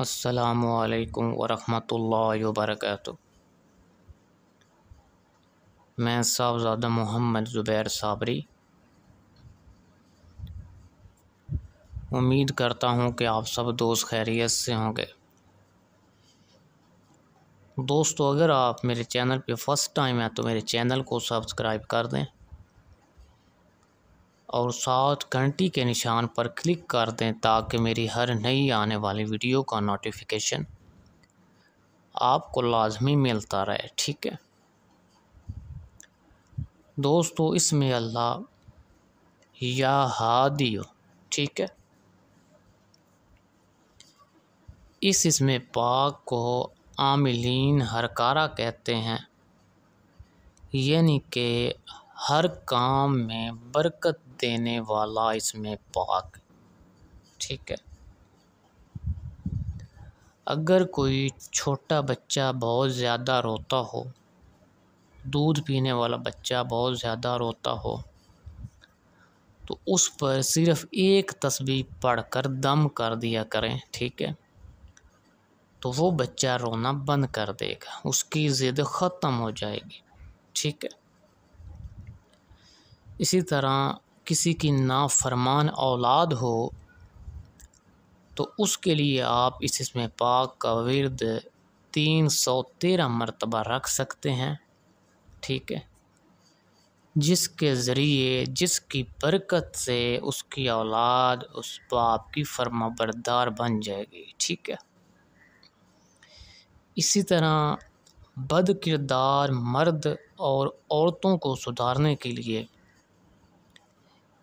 असलकम वरहमल वबरक मैं साहबजादा मोहम्मद ज़ुबैर साबरी उम्मीद करता हूँ कि आप सब दोस्त खैरियत से होंगे दोस्तों अगर आप मेरे चैनल पे फर्स्ट टाइम हैं तो मेरे चैनल को सब्सक्राइब कर दें और साथ घंटी के निशान पर क्लिक कर दें ताकि मेरी हर नई आने वाली वीडियो का नोटिफिकेशन आपको लाजमी मिलता रहे ठीक है दोस्तों इसमें अल्लाह या हादियो ठीक है इस इसमें पाक को आमिलीन हरकारा कहते हैं यानी कि हर काम में बरकत देने वाला इसमें पाक ठीक है अगर कोई छोटा बच्चा बहुत ज़्यादा रोता हो दूध पीने वाला बच्चा बहुत ज़्यादा रोता हो तो उस पर सिर्फ़ एक तस्वीर पढ़कर दम कर दिया करें ठीक है तो वो बच्चा रोना बंद कर देगा उसकी ज़िद ख़त्म हो जाएगी ठीक है इसी तरह किसी की नाफरमान औलाद हो तो उसके लिए आप इस इसमें पाक का विरद तीन सौ तेरह मरतबा रख सकते हैं ठीक है जिसके ज़रिए जिसकी बरकत से उसकी औलाद उस बाप की फर्माबरदार बन जाएगी ठीक है इसी तरह बद किरदार मर्द और औरतों को सुधारने के लिए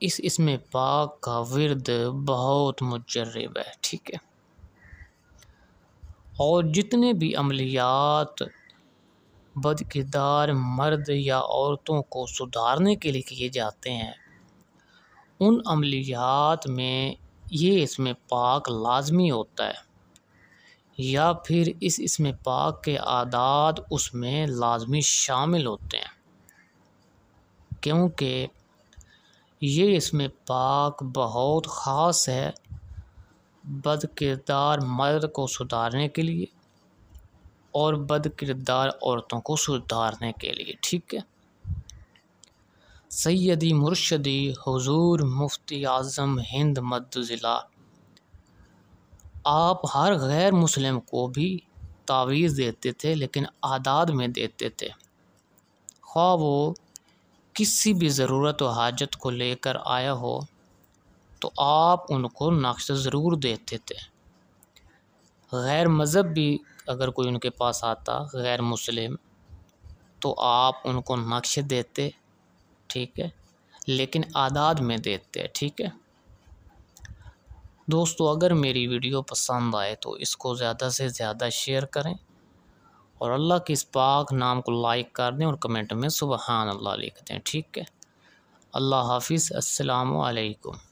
इस इसमें पाक का विरद बहुत मुजरब है ठीक है और जितने भी अमलियात किरदार मर्द या औरतों को सुधारने के लिए किए जाते हैं उन अमलियात में ये इसमें पाक लाजमी होता है या फिर इस इसमें पाक के आदात उसमें लाजमी शामिल होते हैं क्योंकि ये इसमें पाक बहुत ख़ास है बद किरदार मर्द को सुधारने के लिए और बद किरदार औरतों को सुधारने के लिए ठीक है सैदी मुर्शदी हुजूर मुफ्ती आज़म हिंद मद ज़िला आप हर गैर मुस्लिम को भी तावीज़ देते थे लेकिन आदाद में देते थे ख्वा वो किसी भी ज़रूरत व हाजत को लेकर आया हो तो आप उनको नक्श ज़रूर देते थे गैर मज़हब भी अगर कोई उनके पास आता गैर मुस्लिम तो आप उनको नक्श देते ठीक है लेकिन आदाद में देते ठीक है दोस्तों अगर मेरी वीडियो पसंद आए तो इसको ज़्यादा से ज़्यादा शेयर करें और अल्लाह के इस पाक नाम को लाइक कर दें और कमेंट में सुबहान अल्लाह लिख दें ठीक है अल्लाह हाफिज़ अस्सलाम